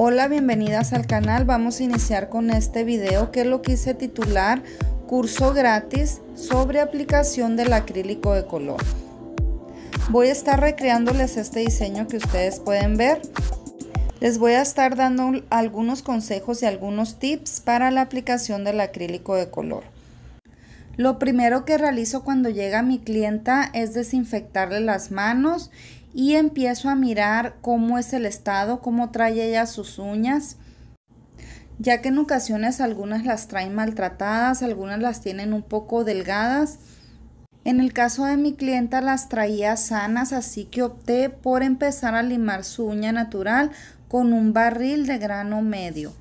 Hola, bienvenidas al canal. Vamos a iniciar con este video que lo quise titular Curso gratis sobre aplicación del acrílico de color. Voy a estar recreándoles este diseño que ustedes pueden ver. Les voy a estar dando algunos consejos y algunos tips para la aplicación del acrílico de color. Lo primero que realizo cuando llega mi clienta es desinfectarle las manos y empiezo a mirar cómo es el estado, cómo trae ella sus uñas, ya que en ocasiones algunas las traen maltratadas, algunas las tienen un poco delgadas. En el caso de mi clienta las traía sanas, así que opté por empezar a limar su uña natural con un barril de grano medio.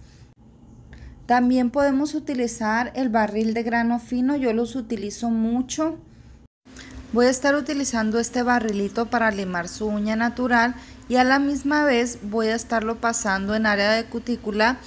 También podemos utilizar el barril de grano fino, yo los utilizo mucho Voy a estar utilizando este barrilito para limar su uña natural y a la misma vez voy a estarlo pasando en área de cutícula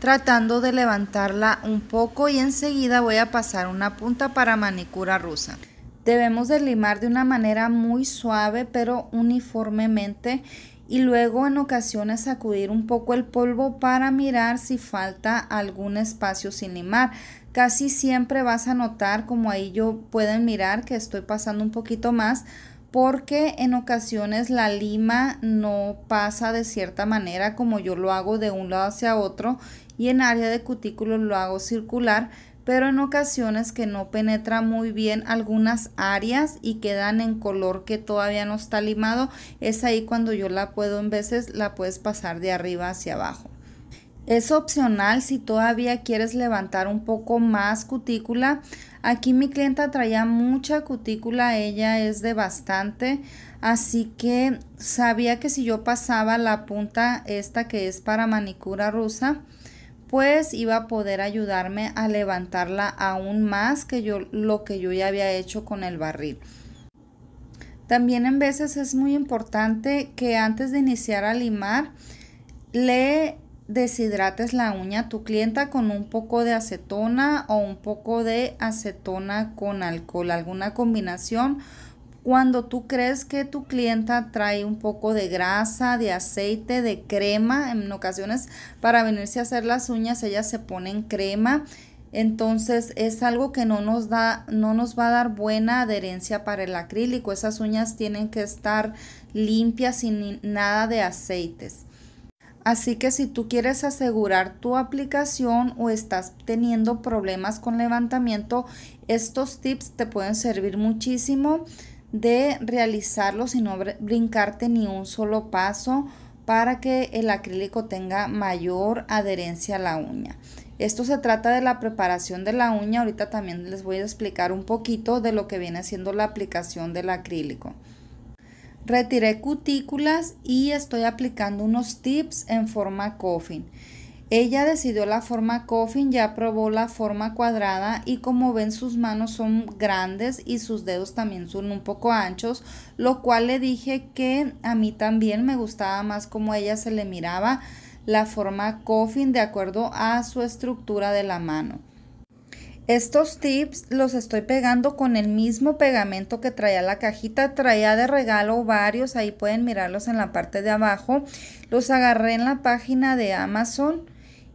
tratando de levantarla un poco y enseguida voy a pasar una punta para manicura rusa. Debemos de limar de una manera muy suave pero uniformemente y luego en ocasiones sacudir un poco el polvo para mirar si falta algún espacio sin limar casi siempre vas a notar, como ahí yo pueden mirar que estoy pasando un poquito más, porque en ocasiones la lima no pasa de cierta manera como yo lo hago de un lado hacia otro y en área de cutículo lo hago circular, pero en ocasiones que no penetra muy bien algunas áreas y quedan en color que todavía no está limado, es ahí cuando yo la puedo en veces la puedes pasar de arriba hacia abajo. Es opcional si todavía quieres levantar un poco más cutícula. Aquí mi clienta traía mucha cutícula, ella es de bastante, así que sabía que si yo pasaba la punta esta que es para manicura rusa, pues iba a poder ayudarme a levantarla aún más que yo lo que yo ya había hecho con el barril. También en veces es muy importante que antes de iniciar a limar le deshidrates la uña tu clienta con un poco de acetona o un poco de acetona con alcohol, alguna combinación. Cuando tú crees que tu clienta trae un poco de grasa, de aceite, de crema, en ocasiones para venirse a hacer las uñas ellas se ponen crema. Entonces es algo que no nos da, no nos va a dar buena adherencia para el acrílico. Esas uñas tienen que estar limpias sin nada de aceites. Así que si tú quieres asegurar tu aplicación o estás teniendo problemas con levantamiento, estos tips te pueden servir muchísimo de realizarlos y no brincarte ni un solo paso para que el acrílico tenga mayor adherencia a la uña. Esto se trata de la preparación de la uña. Ahorita también les voy a explicar un poquito de lo que viene siendo la aplicación del acrílico. Retiré cutículas y estoy aplicando unos tips en forma coffin. Ella decidió la forma coffin, ya probó la forma cuadrada y como ven sus manos son grandes y sus dedos también son un poco anchos, lo cual le dije que a mí también me gustaba más como ella se le miraba la forma coffin de acuerdo a su estructura de la mano. Estos tips los estoy pegando con el mismo pegamento que traía la cajita. Traía de regalo varios, ahí pueden mirarlos en la parte de abajo. Los agarré en la página de Amazon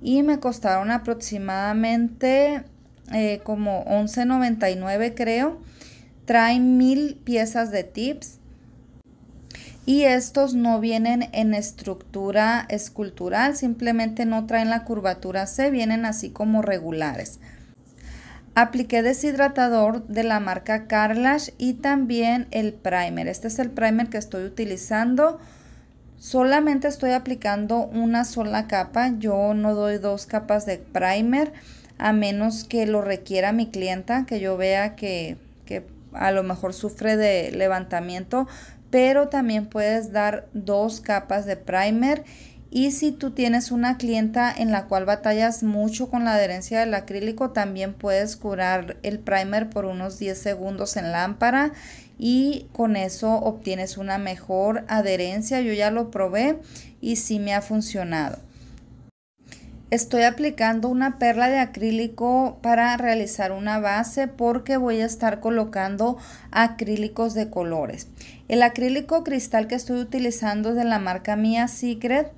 y me costaron aproximadamente eh, como 11.99 creo. Traen mil piezas de tips. Y estos no vienen en estructura escultural, simplemente no traen la curvatura C, vienen así como regulares. Apliqué deshidratador de la marca Carlash y también el primer. Este es el primer que estoy utilizando. Solamente estoy aplicando una sola capa. Yo no doy dos capas de primer a menos que lo requiera mi clienta, que yo vea que, que a lo mejor sufre de levantamiento. Pero también puedes dar dos capas de primer y si tú tienes una clienta en la cual batallas mucho con la adherencia del acrílico, también puedes curar el primer por unos 10 segundos en lámpara y con eso obtienes una mejor adherencia. Yo ya lo probé y sí me ha funcionado. Estoy aplicando una perla de acrílico para realizar una base porque voy a estar colocando acrílicos de colores. El acrílico cristal que estoy utilizando es de la marca Mia Secret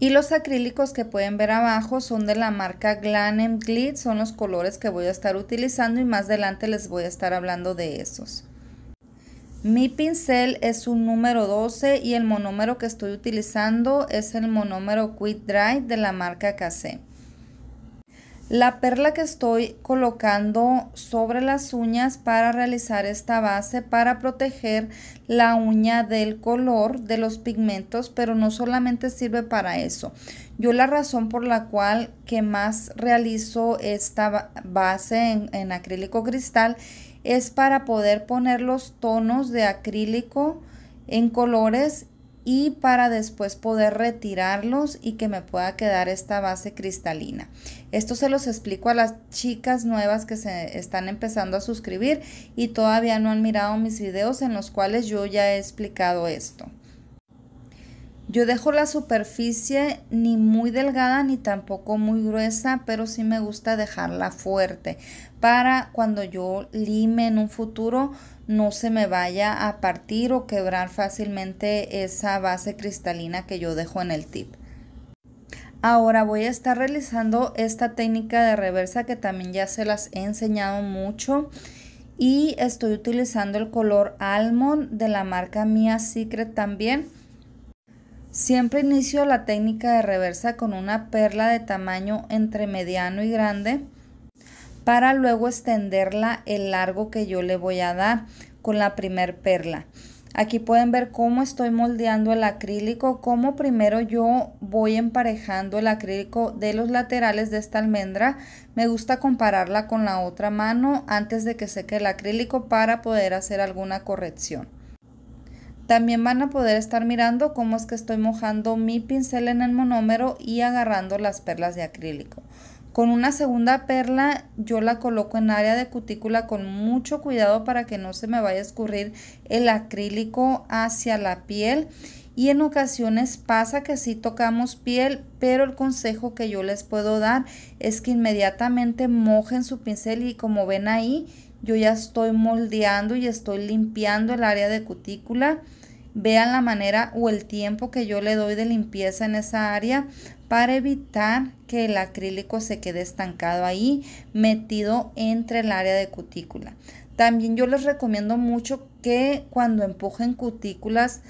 y los acrílicos que pueden ver abajo son de la marca Glanem Glitz, son los colores que voy a estar utilizando y más adelante les voy a estar hablando de esos. Mi pincel es un número 12 y el monómero que estoy utilizando es el monómero Quick Dry de la marca KC. La perla que estoy colocando sobre las uñas para realizar esta base para proteger la uña del color de los pigmentos, pero no solamente sirve para eso. Yo la razón por la cual que más realizo esta base en, acrílico cristal es para poder poner los tonos de acrílico en colores y para después poder retirarlos y que me pueda quedar esta base cristalina. Esto se los explico a las chicas nuevas que se están empezando a suscribir y todavía no han mirado mis videos en los cuales yo ya he explicado esto. Yo dejo la superficie ni muy delgada ni tampoco muy gruesa, pero sí me gusta dejarla fuerte para cuando yo lime en un futuro no se me vaya a partir o quebrar fácilmente esa base cristalina que yo dejo en el tip. Ahora voy a estar realizando esta técnica de reversa que también ya se las he enseñado mucho y estoy utilizando el color Almond de la marca Mia Secret también. Siempre inicio la técnica de reversa con una perla de tamaño entre mediano y grande para luego extenderla el largo que yo le voy a dar con la primer perla. Aquí pueden ver cómo estoy moldeando el acrílico, cómo primero yo voy emparejando el acrílico de los laterales de esta almendra. Me gusta compararla con la otra mano antes de que seque el acrílico para poder hacer alguna corrección. También van a poder estar mirando cómo es que estoy mojando mi pincel en el monómero y agarrando las perlas de acrílico. Con una segunda perla yo la coloco en área de cutícula con mucho cuidado para que no se me vaya a escurrir el acrílico hacia la piel. Y en ocasiones pasa que sí tocamos piel, pero el consejo que yo les puedo dar es que inmediatamente mojen su pincel y como ven ahí, yo ya estoy moldeando y estoy limpiando el área de cutícula vean la manera o el tiempo que yo le doy de limpieza en esa área para evitar que el acrílico se quede estancado ahí, metido entre el área de cutícula. También yo les recomiendo mucho que cuando empujen cutículas,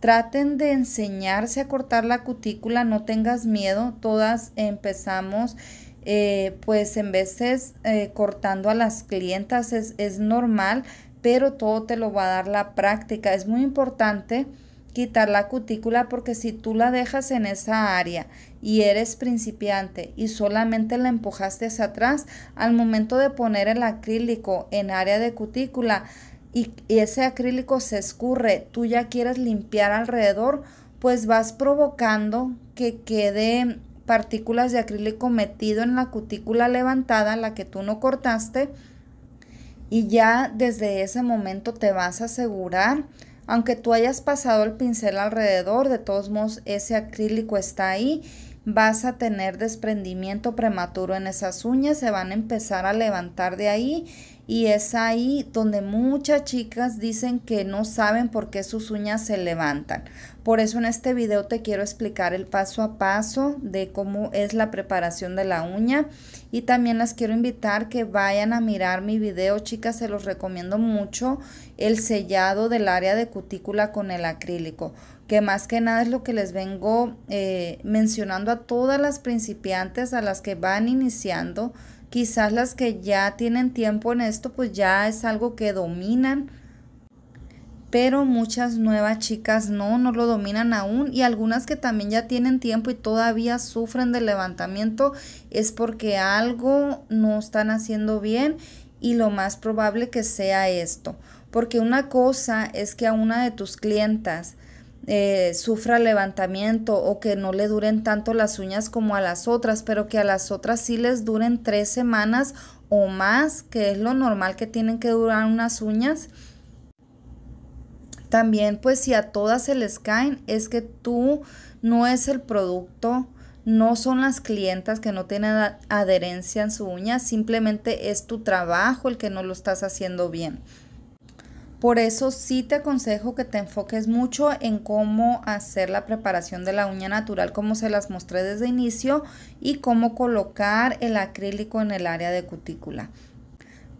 traten de enseñarse a cortar la cutícula, no tengas miedo, todas empezamos. Eh, pues en veces eh, cortando a las clientas es, es normal pero todo te lo va a dar la práctica. Es muy importante quitar la cutícula porque si tú la dejas en esa área y eres principiante y solamente la empujaste hacia atrás, al momento de poner el acrílico en área de cutícula y, ese acrílico se escurre, tú ya quieres limpiar alrededor, pues vas provocando que quede partículas de acrílico metido en la cutícula levantada, la que tú no cortaste, y ya desde ese momento te vas a asegurar, aunque tú hayas pasado el pincel alrededor, de todos modos ese acrílico está ahí vas a tener desprendimiento prematuro en esas uñas, se van a empezar a levantar de ahí y es ahí donde muchas chicas dicen que no saben por qué sus uñas se levantan. Por eso en este video te quiero explicar el paso a paso de cómo es la preparación de la uña y también las quiero invitar que vayan a mirar mi video, chicas, se los recomiendo mucho, el sellado del área de cutícula con el acrílico que más que nada es lo que les vengo eh, mencionando a todas las principiantes, a las que van iniciando, quizás las que ya tienen tiempo en esto, pues ya es algo que dominan, pero muchas nuevas chicas no, no lo dominan aún y algunas que también ya tienen tiempo y todavía sufren del levantamiento es porque algo no están haciendo bien y lo más probable que sea esto. Porque una cosa es que a una de tus clientas eh, sufra levantamiento o que no le duren tanto las uñas como a las otras, pero que a las otras sí les duren tres semanas o más, que es lo normal que tienen que durar unas uñas. También pues si a todas se les caen es que tú no es el producto, no son las clientas que no tienen adherencia en su uña, simplemente es tu trabajo el que no lo estás haciendo bien. Por eso sí te aconsejo que te enfoques mucho en cómo hacer la preparación de la uña natural como se las mostré desde inicio y cómo colocar el acrílico en el área de cutícula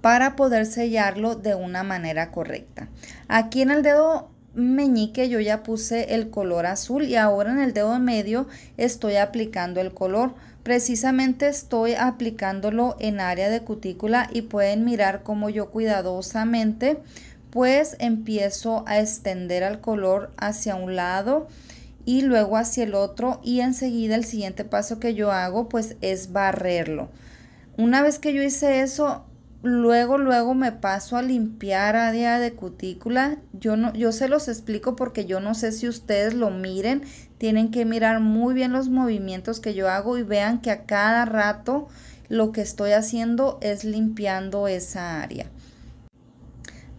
para poder sellarlo de una manera correcta. Aquí en el dedo meñique yo ya puse el color azul y ahora en el dedo medio estoy aplicando el color precisamente estoy aplicándolo en área de cutícula y pueden mirar cómo yo cuidadosamente pues empiezo a extender al color hacia un lado y luego hacia el otro y enseguida el siguiente paso que yo hago pues es barrerlo. Una vez que yo hice eso, luego luego me paso a limpiar área de cutícula. Yo no yo se los explico porque yo no sé si ustedes lo miren, tienen que mirar muy bien los movimientos que yo hago y vean que a cada rato lo que estoy haciendo es limpiando esa área.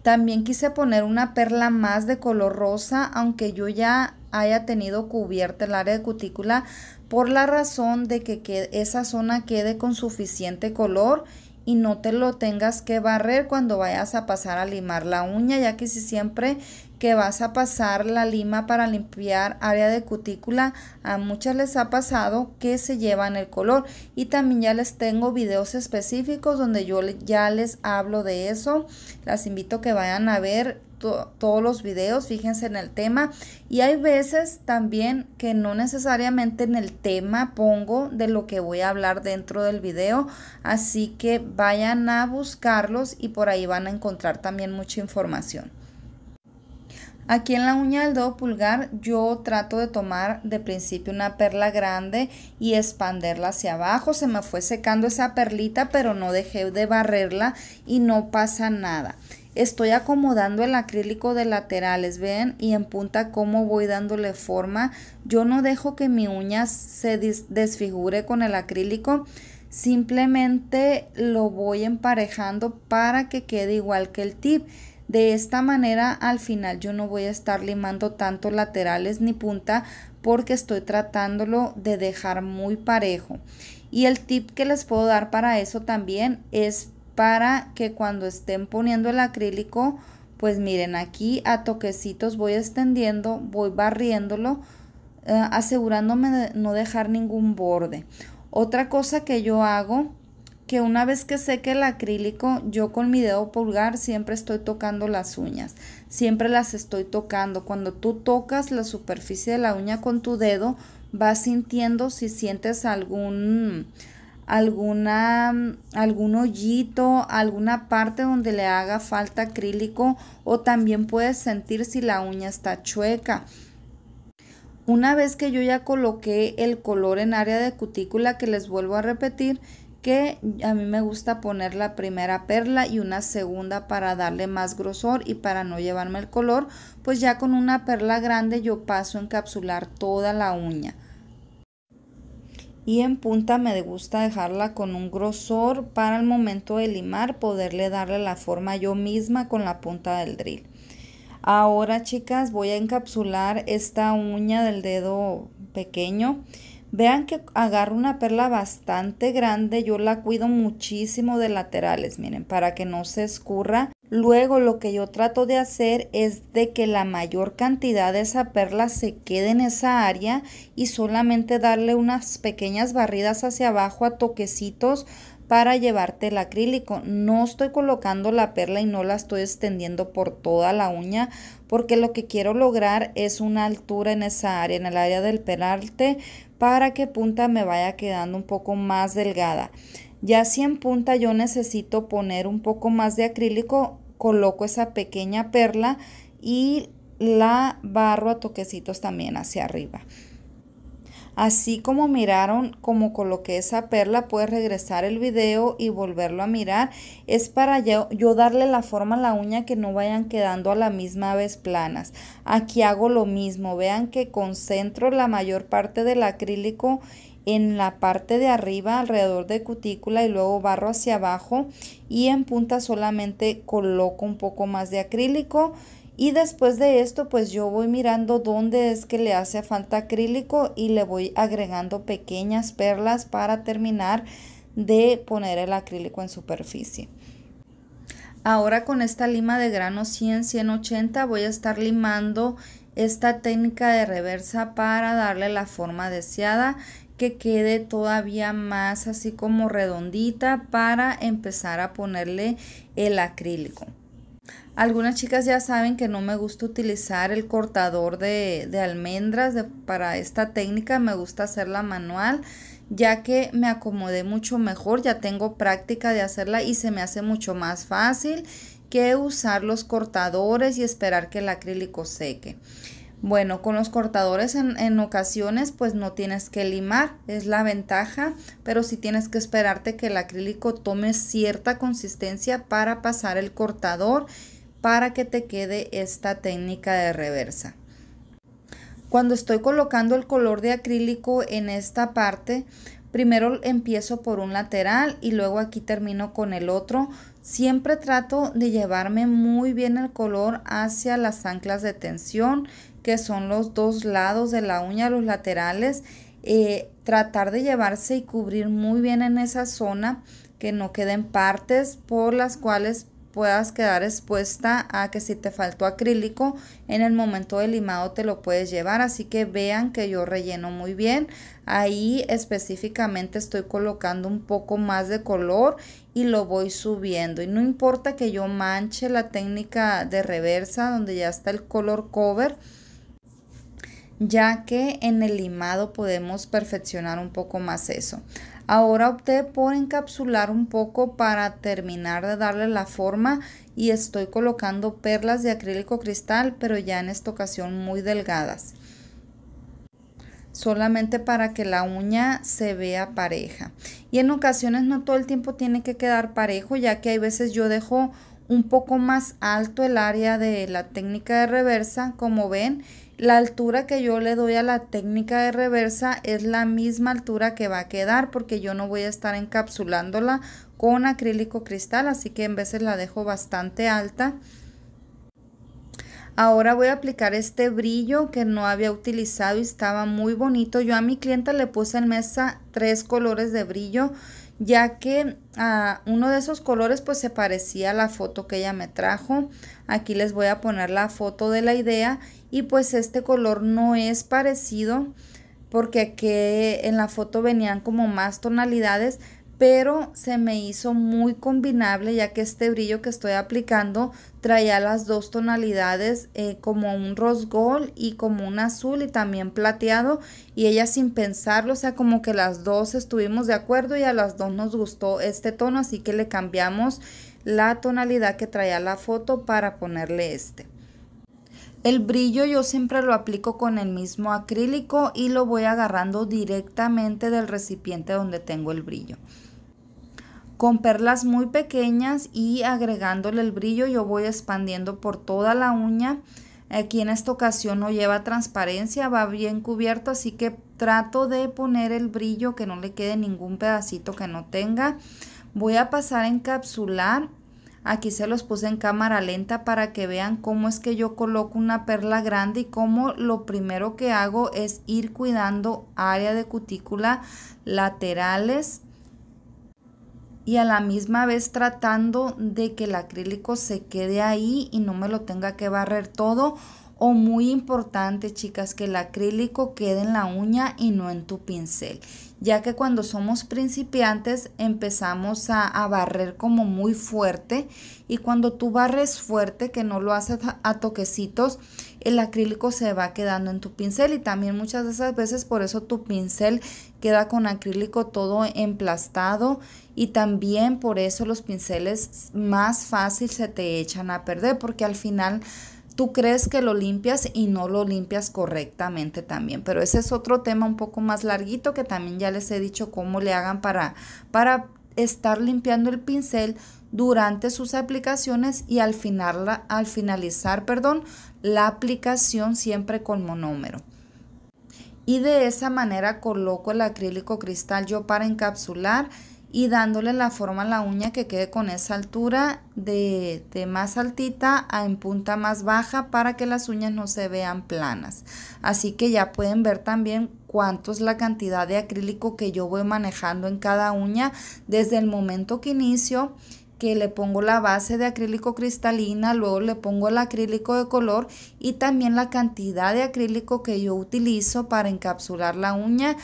También quise poner una perla más de color rosa, aunque yo ya haya tenido cubierta el área de cutícula, por la razón de que, que esa zona quede con suficiente color y no te lo tengas que barrer cuando vayas a pasar a limar la uña, ya que si siempre que vas a pasar la lima para limpiar área de cutícula. A muchas les ha pasado que se llevan el color y también ya les tengo videos específicos donde yo ya les hablo de eso. Las invito que vayan a ver todos los videos, fíjense en el tema. Y hay veces también que no necesariamente en el tema pongo de lo que voy a hablar dentro del video, así que vayan a buscarlos y por ahí van a encontrar también mucha información. Aquí en la uña del dedo pulgar yo trato de tomar de principio una perla grande y expanderla hacia abajo. Se me fue secando esa perlita pero no dejé de barrerla y no pasa nada. Estoy acomodando el acrílico de laterales, ven, y en punta cómo voy dándole forma. Yo no dejo que mi uña se desfigure con el acrílico simplemente lo voy emparejando para que quede igual que el tip de esta manera al final yo no voy a estar limando tanto laterales ni punta porque estoy tratándolo de dejar muy parejo. Y el tip que les puedo dar para eso también es para que cuando estén poniendo el acrílico, pues miren aquí a toquecitos voy extendiendo, voy barriéndolo, eh, asegurándome de no dejar ningún borde. Otra cosa que yo hago que una vez que seque el acrílico, yo con mi dedo pulgar siempre estoy tocando las uñas, siempre las estoy tocando. Cuando tú tocas la superficie de la uña con tu dedo, vas sintiendo si sientes algún alguna algún hoyito, alguna parte donde le haga falta acrílico o también puedes sentir si la uña está chueca. Una vez que yo ya coloqué el color en área de cutícula que les vuelvo a repetir, que a mí me gusta poner la primera perla y una segunda para darle más grosor y para no llevarme el color, pues ya con una perla grande yo paso a encapsular toda la uña. Y en punta me gusta dejarla con un grosor para el momento de limar poderle darle la forma yo misma con la punta del drill. Ahora chicas voy a encapsular esta uña del dedo pequeño Vean que agarro una perla bastante grande, yo la cuido muchísimo de laterales, miren, para que no se escurra. Luego lo que yo trato de hacer es de que la mayor cantidad de esa perla se quede en esa área y solamente darle unas pequeñas barridas hacia abajo a toquecitos para llevarte el acrílico. No estoy colocando la perla y no la estoy extendiendo por toda la uña porque lo que quiero lograr es una altura en esa área, en el área del perarte, para que punta me vaya quedando un poco más delgada. Ya si en punta yo necesito poner un poco más de acrílico, coloco esa pequeña perla y la barro a toquecitos también hacia arriba. Así como miraron como coloqué esa perla, puedes regresar el video y volverlo a mirar. Es para yo, yo, darle la forma a la uña que no vayan quedando a la misma vez planas. Aquí hago lo mismo. Vean que concentro la mayor parte del acrílico en la parte de arriba alrededor de cutícula y luego barro hacia abajo y en punta solamente coloco un poco más de acrílico y después de esto, pues yo voy mirando dónde es que le hace falta acrílico y le voy agregando pequeñas perlas para terminar de poner el acrílico en superficie. Ahora con esta lima de grano 100-180 voy a estar limando esta técnica de reversa para darle la forma deseada que quede todavía más así como redondita para empezar a ponerle el acrílico. Algunas chicas ya saben que no me gusta utilizar el cortador de, de almendras para esta técnica, me gusta hacerla manual ya que me acomodé mucho mejor, ya tengo práctica de hacerla y se me hace mucho más fácil que usar los cortadores y esperar que el acrílico seque. Bueno, con los cortadores en, ocasiones pues no tienes que limar, es la ventaja, pero sí tienes que esperarte que el acrílico tome cierta consistencia para pasar el cortador para que te quede esta técnica de reversa. Cuando estoy colocando el color de acrílico en esta parte, primero empiezo por un lateral y luego aquí termino con el otro Siempre trato de llevarme muy bien el color hacia las anclas de tensión, que son los dos lados de la uña, los laterales. Eh, tratar de llevarse y cubrir muy bien en esa zona, que no queden partes por las cuales puedas quedar expuesta a que si te faltó acrílico en el momento del limado te lo puedes llevar así que vean que yo relleno muy bien ahí específicamente estoy colocando un poco más de color y lo voy subiendo y no importa que yo manche la técnica de reversa donde ya está el color cover ya que en el limado podemos perfeccionar un poco más eso. Ahora opté por encapsular un poco para terminar de darle la forma y estoy colocando perlas de acrílico cristal, pero ya en esta ocasión muy delgadas. Solamente para que la uña se vea pareja. Y en ocasiones no todo el tiempo tiene que quedar parejo, ya que hay veces yo dejo un poco más alto el área de la técnica de reversa, como ven, la altura que yo le doy a la técnica de reversa es la misma altura que va a quedar porque yo no voy a estar encapsulándola con acrílico cristal, así que en veces la dejo bastante alta. Ahora voy a aplicar este brillo que no había utilizado y estaba muy bonito. Yo a mi clienta le puse en mesa tres colores de brillo ya que a ah, uno de esos colores pues se parecía a la foto que ella me trajo. Aquí les voy a poner la foto de la idea y pues este color no es parecido porque aquí en la foto venían como más tonalidades, pero se me hizo muy combinable ya que este brillo que estoy aplicando traía las dos tonalidades eh, como un rose gold y como un azul y también plateado y ella sin pensarlo, o sea como que las dos estuvimos de acuerdo y a las dos nos gustó este tono así que le cambiamos la tonalidad que traía la foto para ponerle este. El brillo yo siempre lo aplico con el mismo acrílico y lo voy agarrando directamente del recipiente donde tengo el brillo. Con perlas muy pequeñas y agregándole el brillo yo voy expandiendo por toda la uña. Aquí en esta ocasión no lleva transparencia, va bien cubierto, así que trato de poner el brillo que no le quede ningún pedacito que no tenga. Voy a pasar a encapsular. Aquí se los puse en cámara lenta para que vean cómo es que yo coloco una perla grande y cómo lo primero que hago es ir cuidando área de cutícula laterales y a la misma vez tratando de que el acrílico se quede ahí y no me lo tenga que barrer todo o muy importante chicas que el acrílico quede en la uña y no en tu pincel ya que cuando somos principiantes empezamos a, barrer como muy fuerte y cuando tú barres fuerte que no lo haces a, a toquecitos, el acrílico se va quedando en tu pincel y también muchas de esas veces por eso tu pincel queda con acrílico todo emplastado y también por eso los pinceles más fácil se te echan a perder porque al final tú crees que lo limpias y no lo limpias correctamente también. Pero ese es otro tema un poco más larguito que también ya les he dicho cómo le hagan para, para estar limpiando el pincel durante sus aplicaciones y al, final, al finalizar perdón, la aplicación siempre con monómero. Y de esa manera coloco el acrílico cristal yo para encapsular y dándole la forma a la uña que quede con esa altura de, de, más altita a en punta más baja para que las uñas no se vean planas. Así que ya pueden ver también cuánto es la cantidad de acrílico que yo voy manejando en cada uña desde el momento que inicio que le pongo la base de acrílico cristalina, luego le pongo el acrílico de color y también la cantidad de acrílico que yo utilizo para encapsular la uña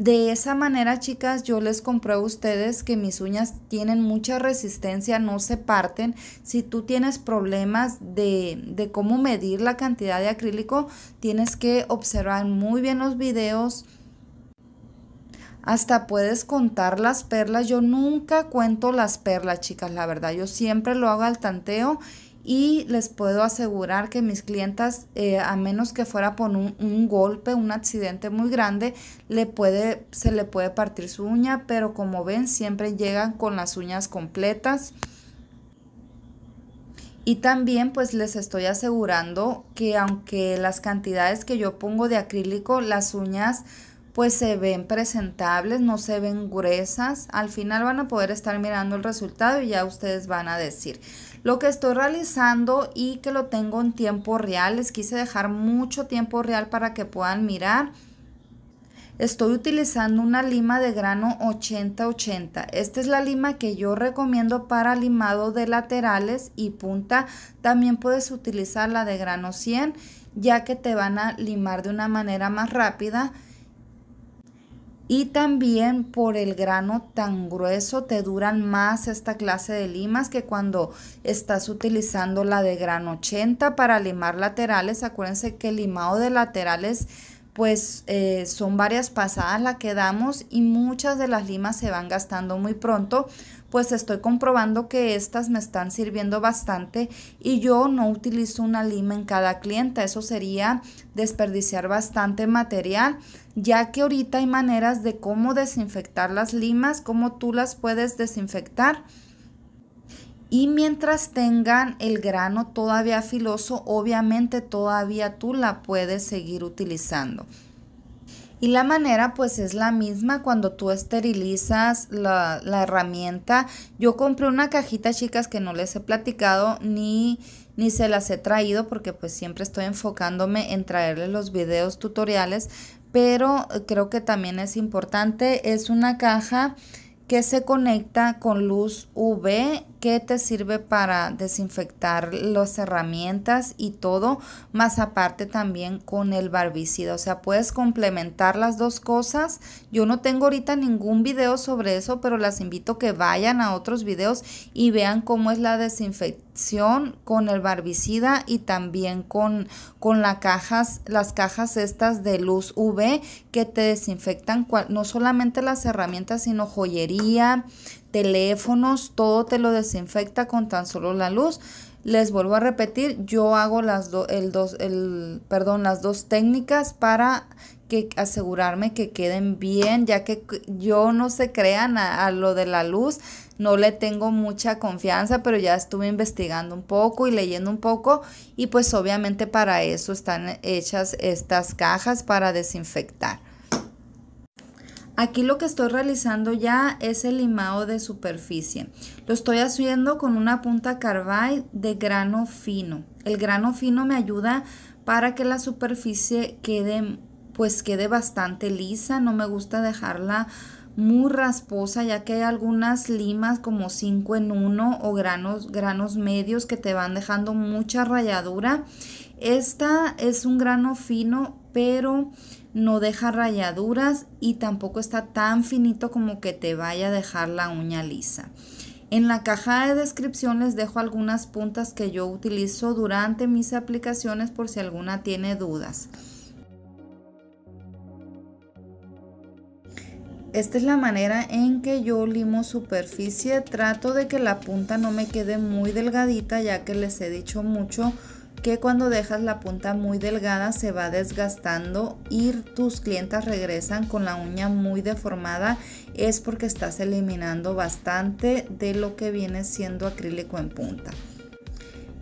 de esa manera, chicas, yo les compruebo a ustedes que mis uñas tienen mucha resistencia, no se parten. Si tú tienes problemas de, de cómo medir la cantidad de acrílico, tienes que observar muy bien los videos. Hasta puedes contar las perlas. Yo nunca cuento las perlas, chicas, la verdad. Yo siempre lo hago al tanteo y les puedo asegurar que mis clientas, eh, a menos que fuera por un, un, golpe, un accidente muy grande, le puede, se le puede partir su uña, pero como ven siempre llegan con las uñas completas. Y también pues les estoy asegurando que aunque las cantidades que yo pongo de acrílico, las uñas pues se ven presentables, no se ven gruesas. Al final van a poder estar mirando el resultado y ya ustedes van a decir lo que estoy realizando y que lo tengo en tiempo real. Les quise dejar mucho tiempo real para que puedan mirar. Estoy utilizando una lima de grano 80-80. Esta es la lima que yo recomiendo para limado de laterales y punta. También puedes utilizar la de grano 100 ya que te van a limar de una manera más rápida y también por el grano tan grueso te duran más esta clase de limas que cuando estás utilizando la de grano 80 para limar laterales. Acuérdense que el limado de laterales pues eh, son varias pasadas las que damos y muchas de las limas se van gastando muy pronto pues estoy comprobando que estas me están sirviendo bastante y yo no utilizo una lima en cada cliente, Eso sería desperdiciar bastante material, ya que ahorita hay maneras de cómo desinfectar las limas, cómo tú las puedes desinfectar. Y mientras tengan el grano todavía filoso, obviamente todavía tú la puedes seguir utilizando. Y la manera pues es la misma cuando tú esterilizas la, la, herramienta. Yo compré una cajita chicas que no les he platicado ni, ni se las he traído porque pues siempre estoy enfocándome en traerles los videos tutoriales. Pero creo que también es importante. Es una caja que se conecta con luz UV que te sirve para desinfectar las herramientas y todo, más aparte también con el barbicida. O sea, puedes complementar las dos cosas. Yo no tengo ahorita ningún video sobre eso, pero las invito que vayan a otros videos y vean cómo es la desinfección con el barbicida y también con, con cajas, las cajas estas de luz UV que te desinfectan no solamente las herramientas, sino joyería, teléfonos, todo te lo desinfecta con tan solo la luz. Les vuelvo a repetir, yo hago las dos, el, perdón, las dos técnicas para que asegurarme que queden bien, ya que yo no se crean a, lo de la luz, no le tengo mucha confianza, pero ya estuve investigando un poco y leyendo un poco y pues obviamente para eso están hechas estas cajas para desinfectar. Aquí lo que estoy realizando ya es el limado de superficie. Lo estoy haciendo con una punta carbide de grano fino. El grano fino me ayuda para que la superficie quede pues quede bastante lisa, no me gusta dejarla muy rasposa ya que hay algunas limas como 5 en 1 o granos, granos medios que te van dejando mucha rayadura. Esta es un grano fino pero no deja rayaduras y tampoco está tan finito como que te vaya a dejar la uña lisa. En la caja de descripción les dejo algunas puntas que yo utilizo durante mis aplicaciones por si alguna tiene dudas. Esta es la manera en que yo limo superficie, trato de que la punta no me quede muy delgadita ya que les he dicho mucho que cuando dejas la punta muy delgada se va desgastando y tus clientas regresan con la uña muy deformada es porque estás eliminando bastante de lo que viene siendo acrílico en punta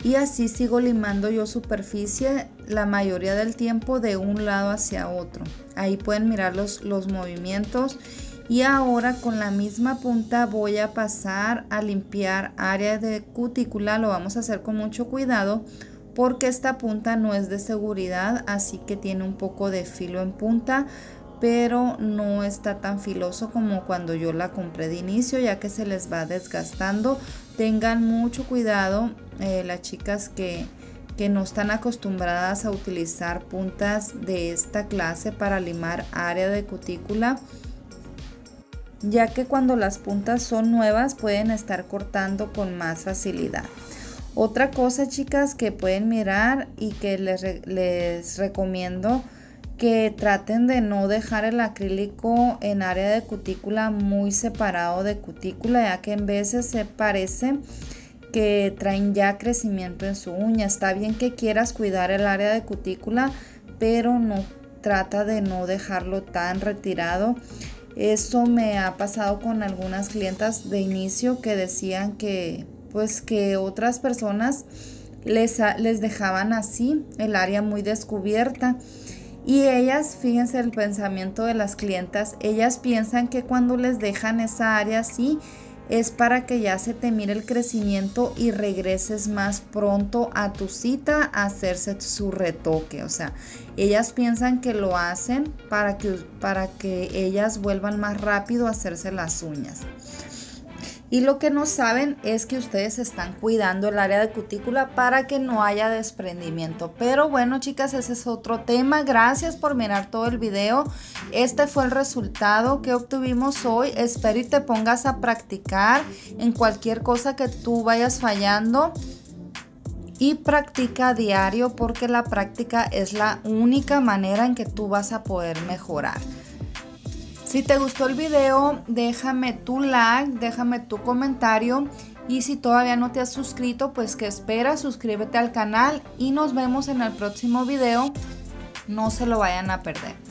y así sigo limando yo superficie la mayoría del tiempo de un lado hacia otro. Ahí pueden mirar los, los movimientos y ahora con la misma punta voy a pasar a limpiar área de cutícula, lo vamos a hacer con mucho cuidado porque esta punta no es de seguridad, así que tiene un poco de filo en punta, pero no está tan filoso como cuando yo la compré de inicio ya que se les va desgastando. Tengan mucho cuidado eh, las chicas que, que no están acostumbradas a utilizar puntas de esta clase para limar área de cutícula ya que cuando las puntas son nuevas pueden estar cortando con más facilidad. Otra cosa chicas que pueden mirar y que les, les recomiendo que traten de no dejar el acrílico en área de cutícula muy separado de cutícula ya que en veces se parece que traen ya crecimiento en su uña. Está bien que quieras cuidar el área de cutícula, pero no trata de no dejarlo tan retirado. Eso me ha pasado con algunas clientas de inicio que decían que pues que otras personas les, les dejaban así el área muy descubierta. Y ellas, fíjense el pensamiento de las clientas, ellas piensan que cuando les dejan esa área así, es para que ya se te mire el crecimiento y regreses más pronto a tu cita a hacerse su retoque. O sea, ellas piensan que lo hacen para que, para que ellas vuelvan más rápido a hacerse las uñas. Y lo que no saben es que ustedes están cuidando el área de cutícula para que no haya desprendimiento. Pero bueno, chicas, ese es otro tema. Gracias por mirar todo el video. Este fue el resultado que obtuvimos hoy. Espero y te pongas a practicar en cualquier cosa que tú vayas fallando y practica diario porque la práctica es la única manera en que tú vas a poder mejorar. Si te gustó el video, déjame tu like, déjame tu comentario y si todavía no te has suscrito, pues que esperas, suscríbete al canal y nos vemos en el próximo video. No se lo vayan a perder.